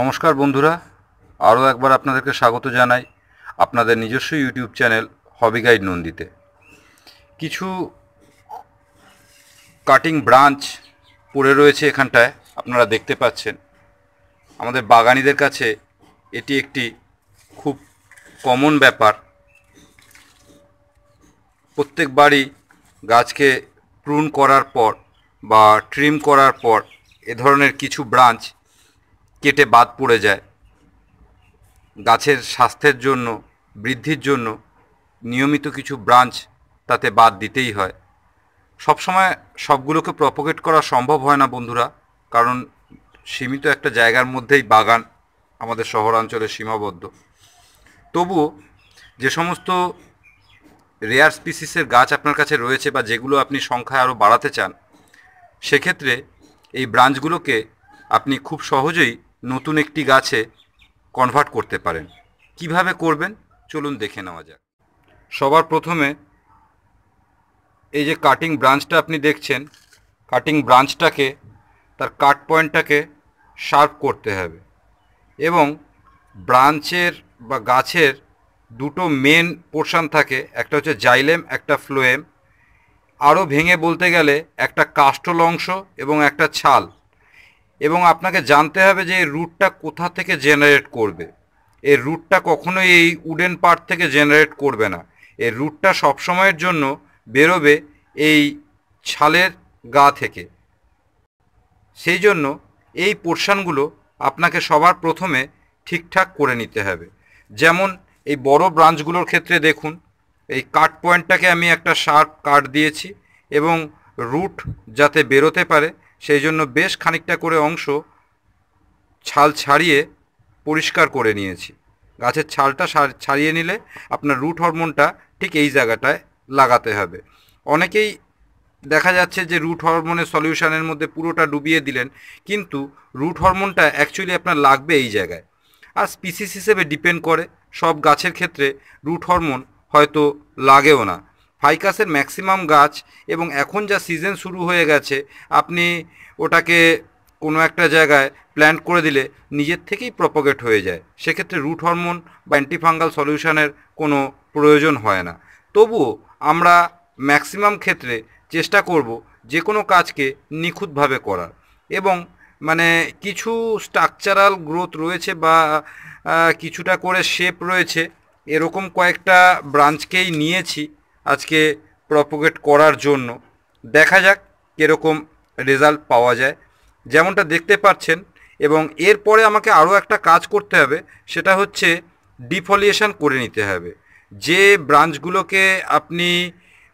নমস্কার বন্ধুরা আরও একবার আপনাদেরকে স্বাগত জানাই আপনাদের নিজস্ব ইউটিউব চ্যানেল হবি গাইড নন্দিতে কিছু কাটিং ব্রাঞ্চ পড়ে রয়েছে এখানটায় আপনারা দেখতে পাচ্ছেন আমাদের বাগানিদের কাছে এটি একটি খুব কমন ব্যাপার প্রত্যেক বাড়ি গাছকে প্রুন করার পর বা ট্রিম করার পর এ ধরনের কিছু ব্রাঞ্চ কেটে বাদ পড়ে যায় গাছের স্বাস্থ্যের জন্য বৃদ্ধির জন্য নিয়মিত কিছু ব্রাঞ্চ তাতে বাদ দিতেই হয় সবসময় সবগুলোকে প্রপোগেট করা সম্ভব হয় না বন্ধুরা কারণ সীমিত একটা জায়গার মধ্যেই বাগান আমাদের শহরাঞ্চলে সীমাবদ্ধ তবুও যে সমস্ত রেয়ার স্পিসিসের গাছ আপনার কাছে রয়েছে বা যেগুলো আপনি সংখ্যায় আরও বাড়াতে চান সেক্ষেত্রে এই ব্রাঞ্চগুলোকে আপনি খুব সহজেই নতুন একটি গাছে কনভার্ট করতে পারেন কিভাবে করবেন চলুন দেখে নেওয়া যাক সবার প্রথমে এই যে কাটিং ব্রাঞ্চটা আপনি দেখছেন কাটিং ব্রাঞ্চটাকে তার কাট পয়েন্টটাকে শার্প করতে হবে এবং ব্রাঞ্চের বা গাছের দুটো মেন পোর্শান থাকে একটা হচ্ছে জাইলেম একটা ফ্লোয়েম আরও ভেঙে বলতে গেলে একটা কাষ্ঠল অংশ এবং একটা ছাল এবং আপনাকে জানতে হবে যে এই রুটটা কোথা থেকে জেনারেট করবে এর রুটটা কখনোই এই উডেন পার্ট থেকে জেনারেট করবে না এর রুটটা সবসময়ের জন্য বেরোবে এই ছালের গা থেকে সেই জন্য এই পোর্শানগুলো আপনাকে সবার প্রথমে ঠিকঠাক করে নিতে হবে যেমন এই বড় ব্রাঞ্চগুলোর ক্ষেত্রে দেখুন এই কাট পয়েন্টটাকে আমি একটা শার্প কাট দিয়েছি এবং রুট যাতে বেরোতে পারে সেই জন্য বেশ খানিকটা করে অংশ ছাল ছাড়িয়ে পরিষ্কার করে নিয়েছি গাছের ছালটা ছাড়িয়ে নিলে আপনার রুট হরমোনটা ঠিক এই জায়গাটায় লাগাতে হবে অনেকেই দেখা যাচ্ছে যে রুট হরমোনের সলিউশনের মধ্যে পুরোটা ডুবিয়ে দিলেন কিন্তু রুট হরমোনটা অ্যাকচুয়ালি আপনার লাগবে এই জায়গায় আর স্পিসিস হিসেবে ডিপেন্ড করে সব গাছের ক্ষেত্রে রুট হরমোন হয়তো লাগেও না হাইকাসের ম্যাক্সিমাম গাছ এবং এখন যা সিজন শুরু হয়ে গেছে আপনি ওটাকে কোনো একটা জায়গায় প্ল্যান্ট করে দিলে নিজের থেকেই প্রপোগেট হয়ে যায় সেক্ষেত্রে রুট হরমোন বা অ্যান্টিফাঙ্গাল সলিউশনের কোনো প্রয়োজন হয় না তবুও আমরা ম্যাক্সিমাম ক্ষেত্রে চেষ্টা করব যে কোনো কাজকে নিখুঁতভাবে করার এবং মানে কিছু স্ট্রাকচারাল গ্রোথ রয়েছে বা কিছুটা করে শেপ রয়েছে এরকম কয়েকটা ব্রাঞ্চকেই নিয়েছি আজকে প্রপোগেট করার জন্য দেখা যাক কীরকম রেজাল্ট পাওয়া যায় যেমনটা দেখতে পাচ্ছেন এবং এরপরে আমাকে আরও একটা কাজ করতে হবে সেটা হচ্ছে ডিফলিয়েশন করে নিতে হবে যে ব্রাঞ্চগুলোকে আপনি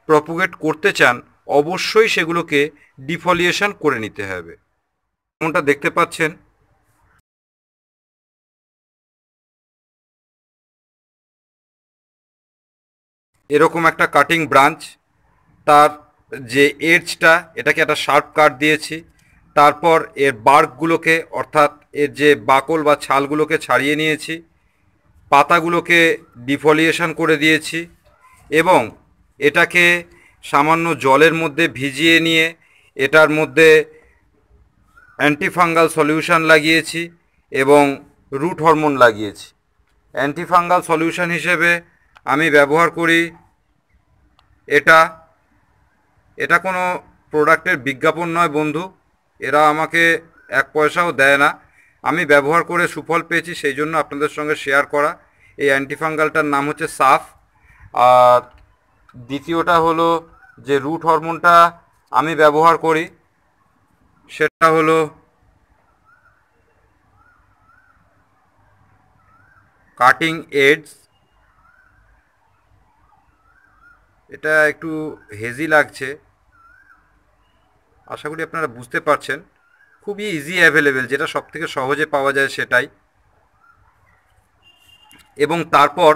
প্রপোগেট করতে চান অবশ্যই সেগুলোকে ডিফলিয়েশন করে নিতে হবে যেমনটা দেখতে পাচ্ছেন এরকম একটা কাটিং ব্রাঞ্চ তার যে এজটা এটাকে একটা শার্প কাট দিয়েছি তারপর এর বার্কগুলোকে অর্থাৎ এর যে বাকল বা ছালগুলোকে ছাড়িয়ে নিয়েছি পাতাগুলোকে ডিফলিয়েশন করে দিয়েছি এবং এটাকে সামান্য জলের মধ্যে ভিজিয়ে নিয়ে এটার মধ্যে অ্যান্টিফাঙ্গাল সলিউশন লাগিয়েছি এবং রুট হরমোন লাগিয়েছি অ্যান্টিফাঙ্গাল সলিউশন হিসেবে আমি ব্যবহার করি এটা এটা কোনো প্রোডাক্টের বিজ্ঞাপন নয় বন্ধু এরা আমাকে এক পয়সাও দেয় না আমি ব্যবহার করে সুফল পেয়েছি সেই জন্য আপনাদের সঙ্গে শেয়ার করা এই অ্যান্টিফাঙ্গালটার নাম হচ্ছে সাফ আর দ্বিতীয়টা হলো যে রুট হরমোনটা আমি ব্যবহার করি সেটা হলো কাটিং এডস এটা একটু হেজি লাগছে আশা করি আপনারা বুঝতে পারছেন খুবই ইজি অ্যাভেলেবেল যেটা সব থেকে সহজে পাওয়া যায় সেটাই এবং তারপর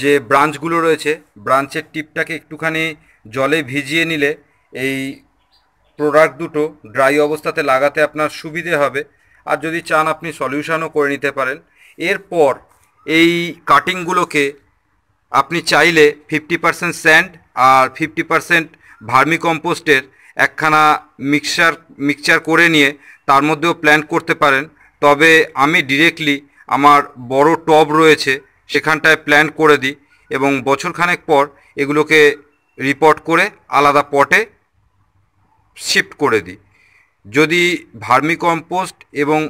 যে ব্রাঞ্চগুলো রয়েছে ব্রাঞ্চের টিপটাকে একটুখানি জলে ভিজিয়ে নিলে এই প্রোডাক্ট দুটো ড্রাই অবস্থাতে লাগাতে আপনার সুবিধে হবে আর যদি চান আপনি সলিউশনও করে নিতে পারেন এরপর এই কাটিংগুলোকে আপনি চাইলে ফিফটি পারসেন্ট স্যান্ড আর ফিফটি পারসেন্ট ভার্মি কম্পোস্টের একখানা মিক্সার মিক্সচার করে নিয়ে তার মধ্যেও প্ল্যান করতে পারেন তবে আমি ডিরেক্টলি আমার বড় টব রয়েছে সেখানটায় প্ল্যান করে দিই এবং বছরখানেক পর এগুলোকে রিপোর্ট করে আলাদা পটে শিফট করে দিই যদি ভার্মি কম্পোস্ট এবং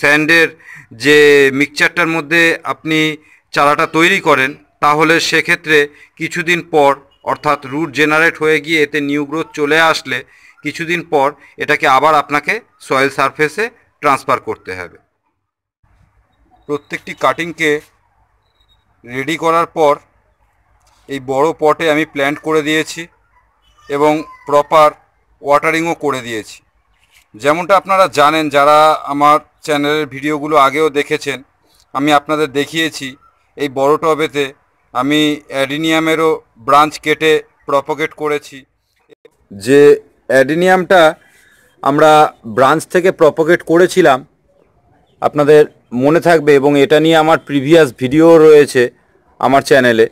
স্যান্ডের যে মিক্সচারটার মধ্যে আপনি চারাটা তৈরি করেন তাহলে সেক্ষেত্রে কিছুদিন পর অর্থাৎ রুট জেনারেট হয়ে গিয়ে এতে নিউ গ্রোথ চলে আসলে কিছুদিন পর এটাকে আবার আপনাকে সয়েল সারফেসে ট্রান্সফার করতে হবে প্রত্যেকটি কাটিংকে রেডি করার পর এই বড় পটে আমি প্ল্যান্ট করে দিয়েছি এবং প্রপার ওয়াটারিংও করে দিয়েছি যেমনটা আপনারা জানেন যারা আমার চ্যানেলের ভিডিওগুলো আগেও দেখেছেন আমি আপনাদের দেখিয়েছি এই বড় টবেতে আমি অ্যাডিনিয়ামেরও ব্রাঞ্চ কেটে প্রপোগেট করেছি যে অ্যাডিনিয়ামটা আমরা ব্রাঞ্চ থেকে প্রপোগেট করেছিলাম আপনাদের মনে থাকবে এবং এটা নিয়ে আমার প্রিভিয়াস ভিডিও রয়েছে আমার চ্যানেলে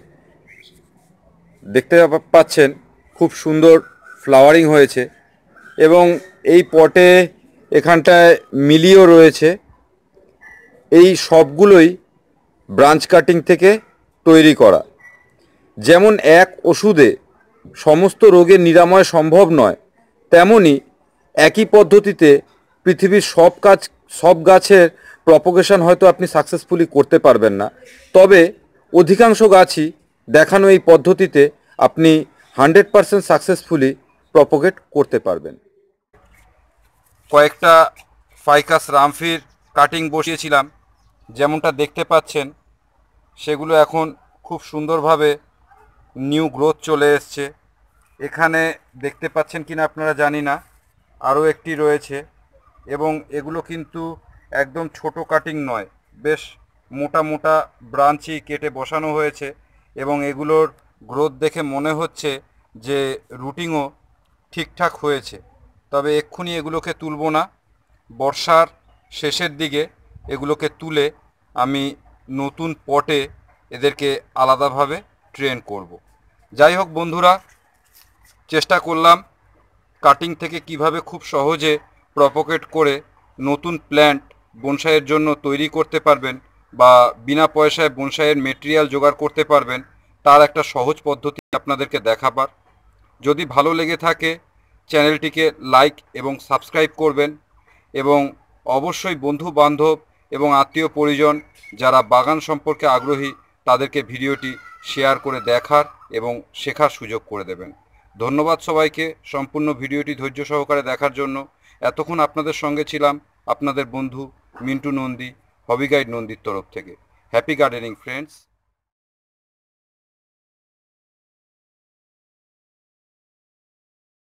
দেখতে পাচ্ছেন খুব সুন্দর ফ্লাওয়ারিং হয়েছে এবং এই পটে এখানটায় মিলিও রয়েছে এই সবগুলোই ব্রাঞ্চ কাটিং থেকে তৈরি করা যেমন এক ওষুধে সমস্ত রোগের নিরাময় সম্ভব নয় তেমনি একই পদ্ধতিতে পৃথিবীর সব কাজ সব গাছের প্রপোগেশন হয়তো আপনি সাকসেসফুলি করতে পারবেন না তবে অধিকাংশ গাছই দেখানো এই পদ্ধতিতে আপনি হান্ড্রেড পারসেন্ট সাকসেসফুলি প্রপোগেট করতে পারবেন কয়েকটা ফাইকাস রামফির কাটিং বসিয়েছিলাম যেমনটা দেখতে পাচ্ছেন সেগুলো এখন খুব সুন্দরভাবে নিউ গ্রোথ চলে এসছে এখানে দেখতে পাচ্ছেন কিনা আপনারা জানি না আরও একটি রয়েছে এবং এগুলো কিন্তু একদম ছোট কাটিং নয় বেশ মোটা মোটা ব্রাঞ্চই কেটে বসানো হয়েছে এবং এগুলোর গ্রোথ দেখে মনে হচ্ছে যে রুটিংও ঠিকঠাক হয়েছে তবে এক্ষুনি এগুলোকে তুলব না বর্ষার শেষের দিকে এগুলোকে তুলে আমি নতুন পটে এদেরকে আলাদাভাবে ট্রেন করব। যাই হোক বন্ধুরা চেষ্টা করলাম কাটিং থেকে কিভাবে খুব সহজে প্রপোকেট করে নতুন প্ল্যান্ট বনসাইয়ের জন্য তৈরি করতে পারবেন বা বিনা পয়সায় বনসাইয়ের মেটেরিয়াল জোগাড় করতে পারবেন তার একটা সহজ পদ্ধতি আপনাদেরকে দেখাবার যদি ভালো লেগে থাকে চ্যানেলটিকে লাইক এবং সাবস্ক্রাইব করবেন এবং অবশ্যই বন্ধু বান্ধব এবং আত্মীয় পরিজন যারা বাগান সম্পর্কে আগ্রহী তাদেরকে ভিডিওটি শেয়ার করে দেখার এবং শেখার সুযোগ করে দেবেন ধন্যবাদ সবাইকে সম্পূর্ণ ভিডিওটি ধৈর্য সহকারে দেখার জন্য এতক্ষণ আপনাদের সঙ্গে ছিলাম আপনাদের বন্ধু মিন্টু নন্দী হবি গাইড নন্দীর তরফ থেকে হ্যাপি গার্ডেনিং ফ্রেন্ডস